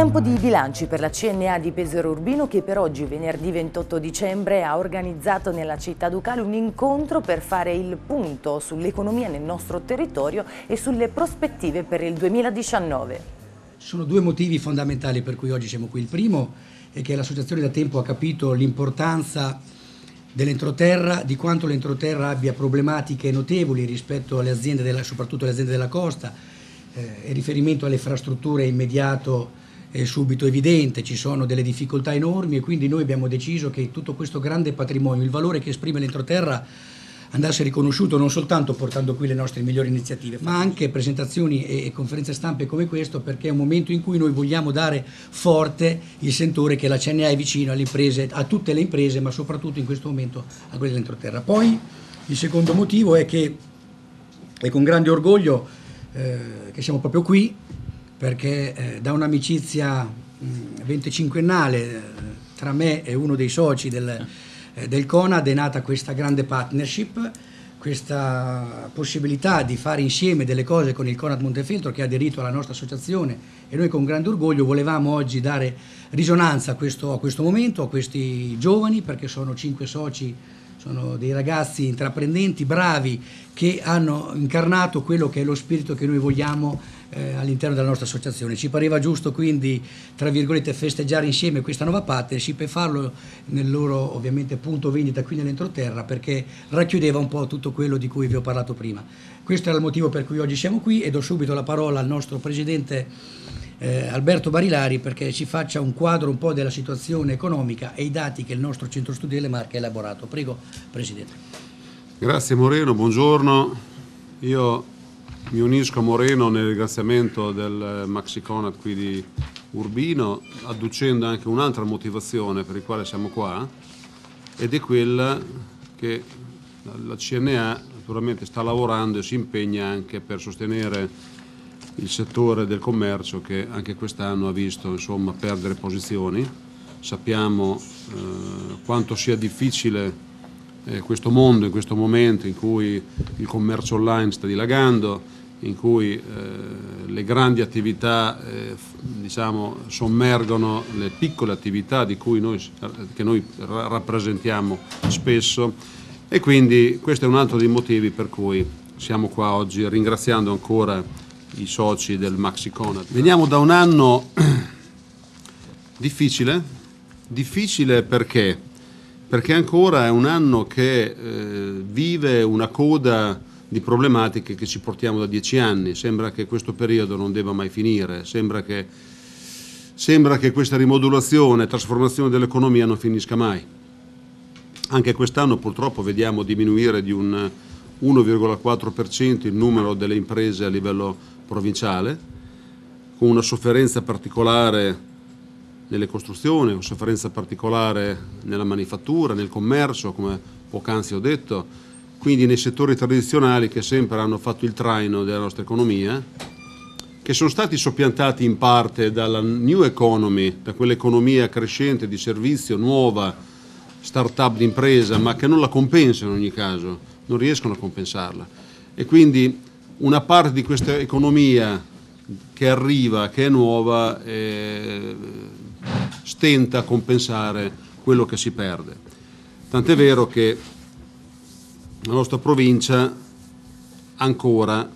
Tempo di bilanci per la CNA di Pesaro Urbino che per oggi, venerdì 28 dicembre, ha organizzato nella città ducale un incontro per fare il punto sull'economia nel nostro territorio e sulle prospettive per il 2019. Sono due motivi fondamentali per cui oggi siamo qui. Il primo è che l'associazione da tempo ha capito l'importanza dell'entroterra, di quanto l'entroterra abbia problematiche notevoli rispetto alle aziende della, soprattutto alle aziende della costa, eh, in riferimento alle infrastrutture immediato eh, subito evidente, ci sono delle difficoltà enormi e quindi noi abbiamo deciso che tutto questo grande patrimonio, il valore che esprime l'entroterra andasse riconosciuto non soltanto portando qui le nostre migliori iniziative, ma anche presentazioni e conferenze stampe come questo perché è un momento in cui noi vogliamo dare forte il sentore che la CNA è vicino alle imprese, a tutte le imprese, ma soprattutto in questo momento a quelle dell'entroterra. Poi il secondo motivo è che è con grande orgoglio eh, che siamo proprio qui perché eh, da un'amicizia venticinquennale eh, tra me e uno dei soci del, eh, eh del CONAD è nata questa grande partnership, questa possibilità di fare insieme delle cose con il CONAD Montefeltro che ha aderito alla nostra associazione e noi con grande orgoglio volevamo oggi dare risonanza a questo, a questo momento, a questi giovani, perché sono cinque soci sono dei ragazzi intraprendenti, bravi, che hanno incarnato quello che è lo spirito che noi vogliamo eh, all'interno della nostra associazione. Ci pareva giusto quindi, tra virgolette, festeggiare insieme questa nuova partnership e farlo nel loro ovviamente punto vendita qui nell'entroterra perché racchiudeva un po' tutto quello di cui vi ho parlato prima. Questo era il motivo per cui oggi siamo qui e do subito la parola al nostro presidente eh, Alberto Barilari perché ci faccia un quadro un po' della situazione economica e i dati che il nostro centro studi delle Marche ha elaborato. Prego, Presidente. Grazie Moreno, buongiorno. Io mi unisco a Moreno nel ringraziamento del eh, Maxi Conat qui di Urbino, adducendo anche un'altra motivazione per la quale siamo qua, ed è quella che la CNA naturalmente sta lavorando e si impegna anche per sostenere il settore del commercio che anche quest'anno ha visto insomma, perdere posizioni. Sappiamo eh, quanto sia difficile eh, questo mondo in questo momento in cui il commercio online sta dilagando, in cui eh, le grandi attività eh, diciamo, sommergono le piccole attività noi, che noi rappresentiamo spesso e quindi questo è un altro dei motivi per cui siamo qua oggi ringraziando ancora i soci del Maxi Conad. Veniamo da un anno difficile, difficile perché? Perché ancora è un anno che eh, vive una coda di problematiche che ci portiamo da dieci anni. Sembra che questo periodo non debba mai finire, sembra che, sembra che questa rimodulazione, trasformazione dell'economia non finisca mai. Anche quest'anno purtroppo vediamo diminuire di un 1,4% il numero delle imprese a livello provinciale, con una sofferenza particolare nelle costruzioni, una sofferenza particolare nella manifattura, nel commercio, come poc'anzi ho detto, quindi nei settori tradizionali che sempre hanno fatto il traino della nostra economia, che sono stati soppiantati in parte dalla new economy, da quell'economia crescente di servizio nuova, start-up d'impresa, ma che non la compensano in ogni caso, non riescono a compensarla. E quindi una parte di questa economia che arriva, che è nuova, eh, stenta a compensare quello che si perde. Tant'è vero che la nostra provincia ancora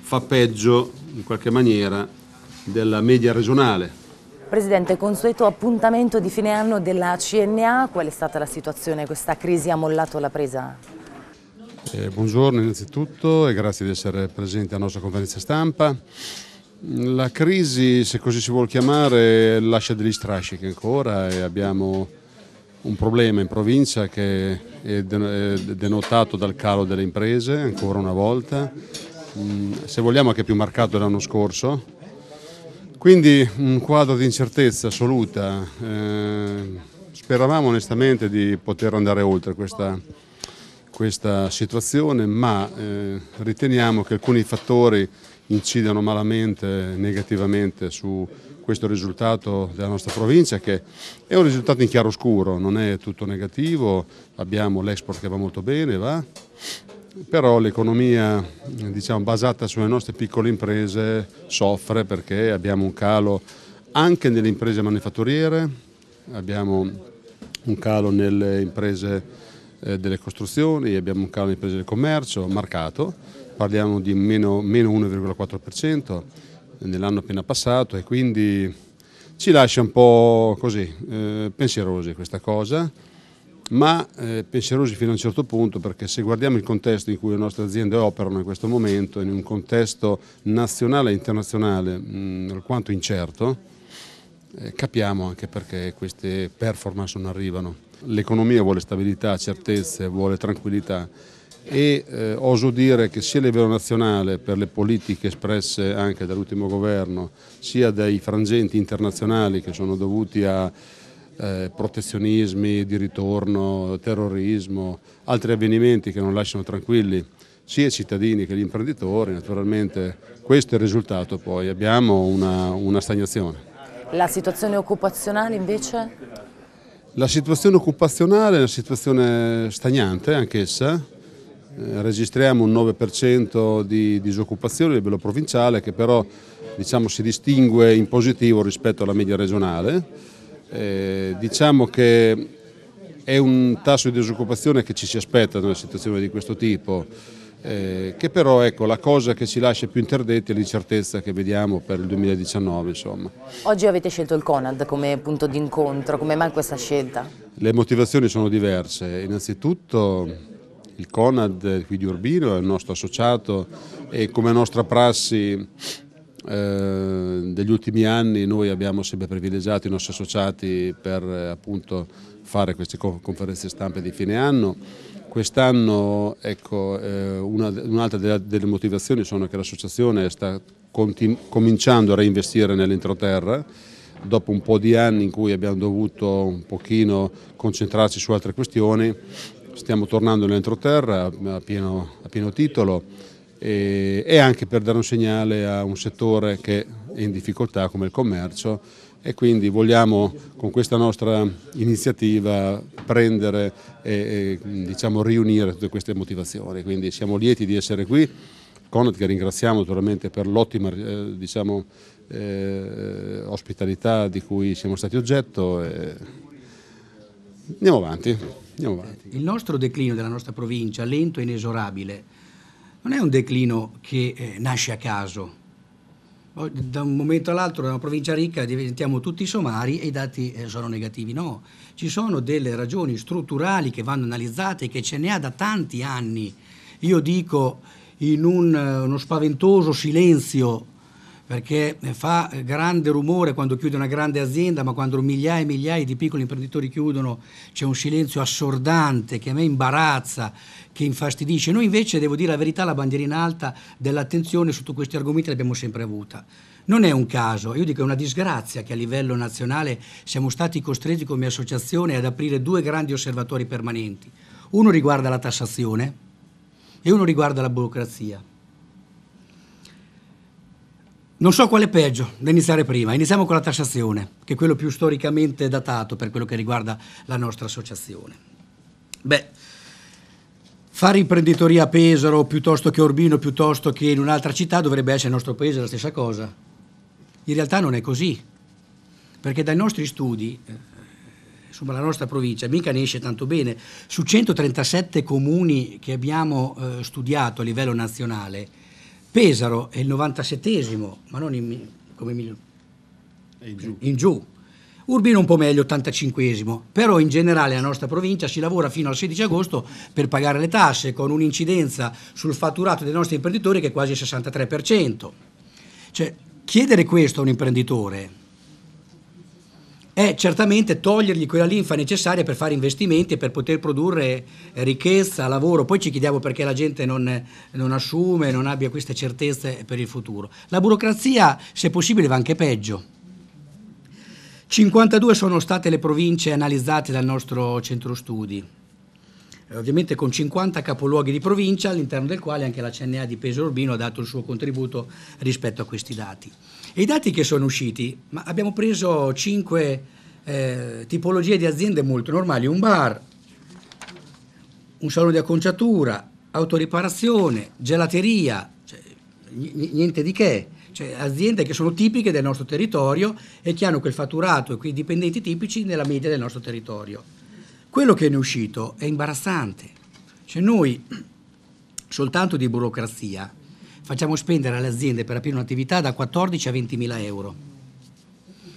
fa peggio in qualche maniera della media regionale. Presidente, consueto appuntamento di fine anno della CNA, qual è stata la situazione? Questa crisi ha mollato la presa? Eh, buongiorno innanzitutto e grazie di essere presenti alla nostra conferenza stampa. La crisi, se così si vuole chiamare, lascia degli strascichi ancora e abbiamo un problema in provincia che è denotato dal calo delle imprese ancora una volta, mm, se vogliamo anche più marcato dell'anno scorso. Quindi un quadro di incertezza assoluta. Eh, speravamo onestamente di poter andare oltre questa, questa situazione, ma eh, riteniamo che alcuni fattori incidano malamente, negativamente su, questo risultato della nostra provincia che è un risultato in chiaroscuro, non è tutto negativo, abbiamo l'export che va molto bene, va, però l'economia diciamo, basata sulle nostre piccole imprese soffre perché abbiamo un calo anche nelle imprese manifatturiere, abbiamo un calo nelle imprese eh, delle costruzioni, abbiamo un calo nelle imprese del commercio marcato, parliamo di meno, meno 1,4%, nell'anno appena passato e quindi ci lascia un po' così, eh, pensierosi questa cosa, ma eh, pensierosi fino a un certo punto perché se guardiamo il contesto in cui le nostre aziende operano in questo momento, in un contesto nazionale e internazionale mh, mm, alquanto incerto, eh, capiamo anche perché queste performance non arrivano. L'economia vuole stabilità, certezze, vuole tranquillità e eh, oso dire che sia a livello nazionale per le politiche espresse anche dall'ultimo governo sia dai frangenti internazionali che sono dovuti a eh, protezionismi di ritorno, terrorismo, altri avvenimenti che non lasciano tranquilli sia i cittadini che gli imprenditori, naturalmente questo è il risultato poi, abbiamo una, una stagnazione. La situazione occupazionale invece? La situazione occupazionale è una situazione stagnante anch'essa, eh, registriamo un 9% di disoccupazione a livello provinciale che però diciamo, si distingue in positivo rispetto alla media regionale. Eh, diciamo che è un tasso di disoccupazione che ci si aspetta in una situazione di questo tipo, eh, che però ecco, la cosa che ci lascia più interdetti è l'incertezza che vediamo per il 2019. Insomma. Oggi avete scelto il Conad come punto d'incontro, come mai questa scelta? Le motivazioni sono diverse, innanzitutto il CONAD qui di Urbino è il nostro associato e come nostra prassi eh, degli ultimi anni noi abbiamo sempre privilegiato i nostri associati per eh, appunto fare queste conferenze stampe di fine anno. Quest'anno ecco, eh, un'altra delle, delle, motivazioni sono che l'associazione sta cominciando a reinvestire nell'entroterra dopo un po' di anni in cui abbiamo dovuto un pochino concentrarci su altre questioni stiamo tornando nell'entroterra a pieno, a pieno titolo e, e, anche per dare un segnale a un settore che è in difficoltà come il commercio e quindi vogliamo con questa nostra iniziativa prendere e, e diciamo, riunire tutte queste motivazioni. Quindi siamo lieti di essere qui. Conat che ringraziamo naturalmente per l'ottima eh, diciamo, eh, ospitalità di cui siamo stati oggetto. E... Andiamo avanti. Eh, il nostro declino della nostra provincia, lento e inesorabile, non è un declino che eh, nasce a caso. Da un momento all'altro, da una provincia ricca, diventiamo tutti somari e i dati eh, sono negativi. No, ci sono delle ragioni strutturali che vanno analizzate, che ce ne ha da tanti anni. Io dico in un, eh, uno spaventoso silenzio perché fa grande rumore quando chiude una grande azienda, ma quando migliaia e migliaia di piccoli imprenditori chiudono c'è un silenzio assordante che a me imbarazza, che infastidisce. Noi invece, devo dire la verità, la bandierina alta dell'attenzione su tutti questi argomenti l'abbiamo sempre avuta. Non è un caso, io dico è una disgrazia che a livello nazionale siamo stati costretti come associazione ad aprire due grandi osservatori permanenti. Uno riguarda la tassazione e uno riguarda la burocrazia. Non so quale è peggio da iniziare prima. Iniziamo con la tassazione, che è quello più storicamente datato per quello che riguarda la nostra associazione. Beh, fare imprenditoria a Pesaro piuttosto che a Urbino, piuttosto che in un'altra città dovrebbe essere nel nostro paese la stessa cosa. In realtà non è così, perché dai nostri studi, eh, insomma la nostra provincia mica ne esce tanto bene, su 137 comuni che abbiamo eh, studiato a livello nazionale, Pesaro è il 97esimo, ma non in, come mil... in, giù. in giù. Urbino un po' meglio, 85esimo, però in generale la nostra provincia si lavora fino al 16 agosto per pagare le tasse con un'incidenza sul fatturato dei nostri imprenditori che è quasi il 63%. Cioè, chiedere questo a un imprenditore è certamente togliergli quella linfa necessaria per fare investimenti e per poter produrre eh, ricchezza, lavoro. Poi ci chiediamo perché la gente non, non assume, non abbia queste certezze per il futuro. La burocrazia, se possibile, va anche peggio. 52 sono state le province analizzate dal nostro centro studi. Eh, ovviamente con 50 capoluoghi di provincia, all'interno del quale anche la CNA di Peso Urbino ha dato il suo contributo rispetto a questi dati. E i dati che sono usciti, abbiamo preso 5 eh, tipologie di aziende molto normali, un bar, un salone di acconciatura, autoriparazione, gelateria, cioè, niente di che, cioè, aziende che sono tipiche del nostro territorio e che hanno quel fatturato e quei dipendenti tipici nella media del nostro territorio. Quello che ne è uscito è imbarazzante. Cioè noi soltanto di burocrazia facciamo spendere alle aziende per aprire un'attività da 14 a 20 mila euro.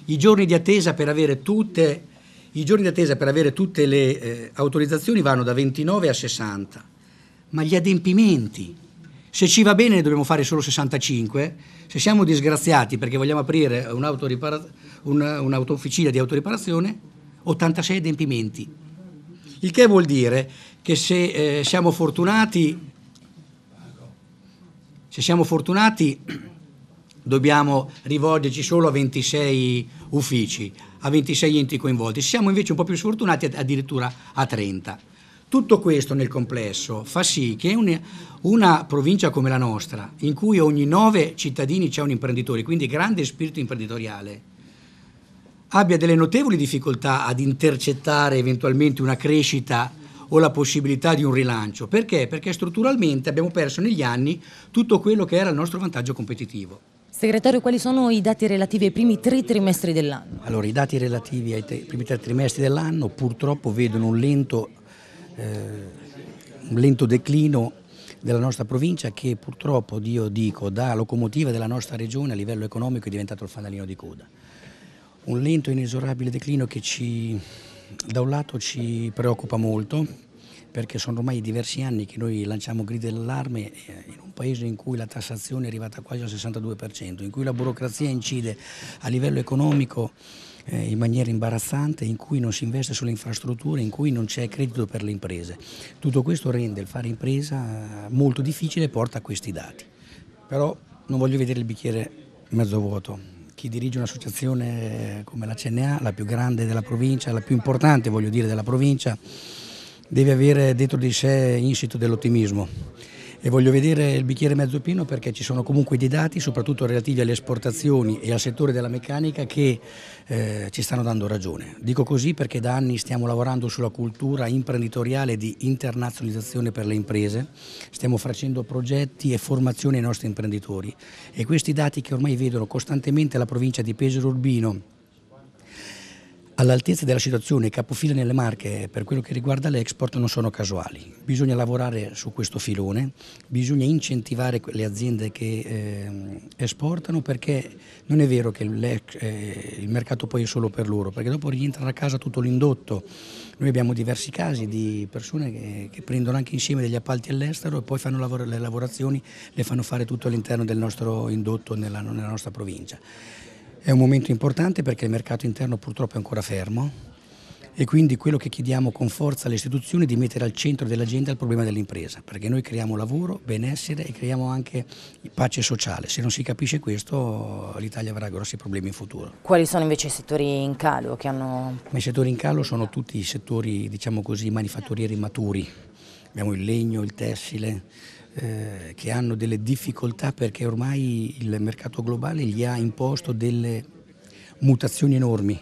I giorni di attesa per avere tutte, per avere tutte le eh, autorizzazioni vanno da 29 a 60, ma gli adempimenti, se ci va bene ne dobbiamo fare solo 65, se siamo disgraziati perché vogliamo aprire un'autofficina un, un di autoriparazione, 86 adempimenti. Il che vuol dire che se eh, siamo fortunati, se siamo fortunati dobbiamo rivolgerci solo a 26 uffici, a 26 enti coinvolti, se siamo invece un po' più sfortunati addirittura a 30. Tutto questo nel complesso fa sì che una, una provincia come la nostra, in cui ogni nove cittadini c'è un imprenditore, quindi grande spirito imprenditoriale, abbia delle notevoli difficoltà ad intercettare eventualmente una crescita o la possibilità di un rilancio. Perché? Perché strutturalmente abbiamo perso negli anni tutto quello che era il nostro vantaggio competitivo. Segretario, quali sono i dati relativi ai primi tre trimestri dell'anno? Allora, i dati relativi ai primi tre trimestri dell'anno purtroppo vedono un lento, eh, un lento declino della nostra provincia che purtroppo, Dio dico, da locomotiva della nostra regione a livello economico è diventato il fanalino di coda un lento e inesorabile declino che ci, da un lato ci preoccupa molto perché sono ormai diversi anni che noi lanciamo grida d'allarme eh, in un paese in cui la tassazione è arrivata quasi al 62%, in cui la burocrazia incide a livello economico eh, in maniera imbarazzante, in cui non si investe sulle infrastrutture, in cui non c'è credito per le imprese. Tutto questo rende il fare impresa eh, molto difficile e porta a questi dati. Però non voglio vedere il bicchiere mezzo vuoto, chi dirige un'associazione come la CNA, la più grande della provincia, la più importante voglio dire della provincia, deve avere dentro di sé insito dell'ottimismo e voglio vedere il bicchiere mezzo pieno perché ci sono comunque dei dati, soprattutto relativi alle esportazioni e al settore della meccanica, che eh, ci stanno dando ragione. Dico così perché da anni stiamo lavorando sulla cultura imprenditoriale di internazionalizzazione per le imprese, stiamo facendo progetti e formazione ai nostri imprenditori e questi dati che ormai vedono costantemente la provincia di Pesaro Urbino all'altezza della situazione capofila nelle marche per quello che riguarda l'export non sono casuali. Bisogna lavorare su questo filone, bisogna incentivare le aziende che eh, esportano perché non è vero che eh, il mercato poi è solo per loro, perché dopo rientrano a casa tutto l'indotto. Noi abbiamo diversi casi di persone che, che prendono anche insieme degli appalti all'estero e poi fanno lavoro, le lavorazioni, le fanno fare tutto all'interno del nostro indotto nella, nella nostra provincia. È un momento importante perché il mercato interno purtroppo è ancora fermo e quindi quello che chiediamo con forza alle istituzioni è di mettere al centro dell'agenda il problema dell'impresa, perché noi creiamo lavoro, benessere e creiamo anche pace sociale. Se non si capisce questo l'Italia avrà grossi problemi in futuro. Quali sono invece i settori in calo? Hanno... I settori in calo sono tutti i settori, diciamo così, manifatturieri maturi. Abbiamo il legno, il tessile, eh, che hanno delle difficoltà perché ormai il mercato globale gli ha imposto delle mutazioni enormi.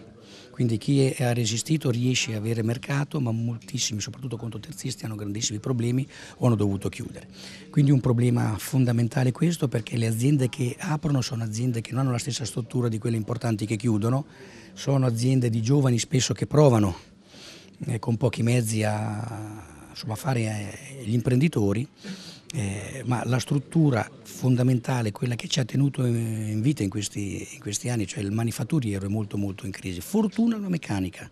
Quindi chi ha resistito riesce a avere mercato, ma moltissimi, soprattutto contro terzisti, hanno grandissimi problemi o hanno dovuto chiudere. Quindi un problema fondamentale questo perché le aziende che aprono sono aziende che non hanno la stessa struttura di quelle importanti che chiudono, sono aziende di giovani spesso che provano eh, con pochi mezzi a, insomma, fare eh, gli imprenditori eh, ma la struttura fondamentale, quella che ci ha tenuto in vita in questi, in questi anni, cioè il manifatturiero è molto molto in crisi. Fortuna la meccanica,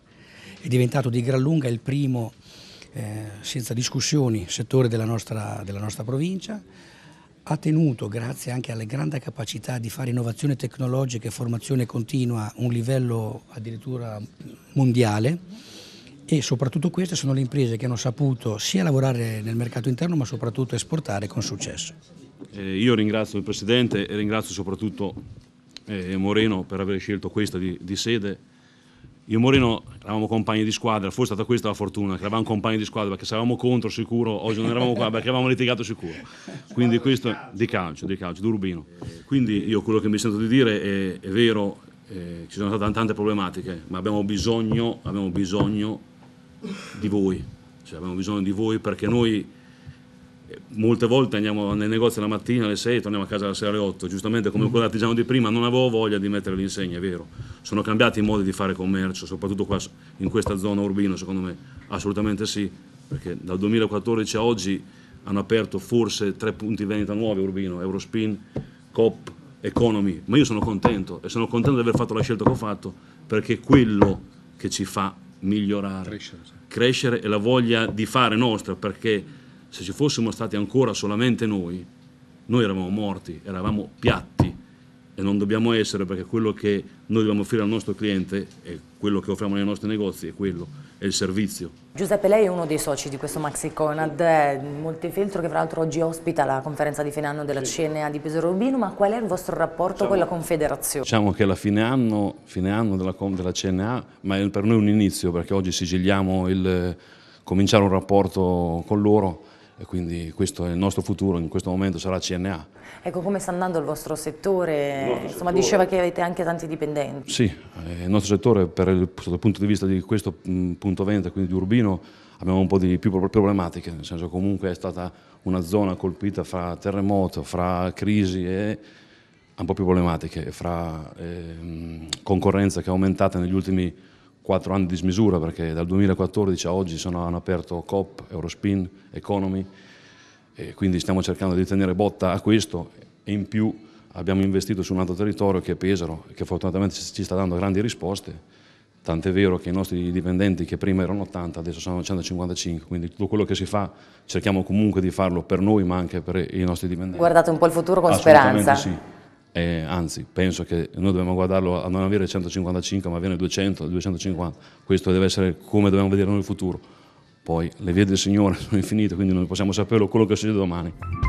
è diventato di gran lunga il primo, eh, senza discussioni, settore della nostra, della nostra provincia, ha tenuto, grazie anche alla grande capacità di fare innovazione tecnologica e formazione continua, un livello addirittura mondiale e soprattutto queste sono le imprese che hanno saputo sia lavorare nel mercato interno ma soprattutto esportare con successo. Eh, io ringrazio il Presidente e ringrazio soprattutto eh, Moreno per aver scelto questa di, di sede. Io e Moreno eravamo compagni di squadra, forse è stata questa la fortuna, che eravamo compagni di squadra perché saremmo contro sicuro, oggi non eravamo qua perché avevamo litigato sicuro. Quindi questo di calcio, di calcio, d'Urbino. Quindi io quello che mi sento di dire è, è vero, eh, ci sono state tante problematiche, ma abbiamo bisogno, abbiamo bisogno di voi, cioè, abbiamo bisogno di voi perché noi eh, molte volte andiamo nei negozi la mattina alle 6 e torniamo a casa alla sera alle 8, giustamente come mm. quell'artigiano di prima non avevo voglia di mettere l'insegna, è vero, sono cambiati i modi di fare commercio, soprattutto qua in questa zona urbina, secondo me, assolutamente sì, perché dal 2014 a oggi hanno aperto forse tre punti vendita nuovi Urbino, Eurospin, Coop, Economy, ma io sono contento e sono contento di aver fatto la scelta che ho fatto perché è quello che ci fa migliorare, crescere, sì. crescere e la voglia di fare nostra, perché se ci fossimo stati ancora solamente noi, noi eravamo morti, eravamo piatti e non dobbiamo essere perché quello che noi dobbiamo offrire al nostro cliente e quello che offriamo nei nostri negozi è quello, è il servizio. Giuseppe, lei è uno dei soci di questo Maxi Conad, Montefeltro che fra l'altro oggi ospita la conferenza di fine anno della sì. CNA di Pesaro Rubino, ma qual è il vostro rapporto diciamo, con la Confederazione? Diciamo che è la fine anno, fine anno della, della, CNA, ma è per noi un inizio perché oggi sigilliamo il cominciare un rapporto con loro e quindi questo è il nostro futuro, in questo momento sarà CNA. Ecco, come sta andando il vostro settore? Il Insomma, settore. diceva che avete anche tanti dipendenti. Sì, eh, il nostro settore il, dal punto di vista di questo mm, punto vendita, quindi di Urbino, abbiamo un po' di più problematiche, nel senso comunque è stata una zona colpita fra terremoto, fra crisi e un po' più problematiche, fra eh, concorrenza che è aumentata negli ultimi quattro anni di smisura perché dal 2014 a oggi sono, hanno aperto COP, Eurospin, Economy e quindi stiamo cercando di tenere botta a questo e in più abbiamo investito su un altro territorio che è Pesaro che fortunatamente ci sta dando grandi risposte tant'è vero che i nostri dipendenti che prima erano 80 adesso sono 155, quindi tutto quello che si fa cerchiamo comunque di farlo per noi ma anche per i nostri dipendenti. Guardate un po' il futuro con speranza. Sì eh, anzi penso che noi dobbiamo guardarlo a non avere 155 ma avere 200, 250, questo deve essere come dobbiamo vedere noi il futuro, poi le vie del Signore sono infinite quindi non possiamo saperlo quello che succede domani.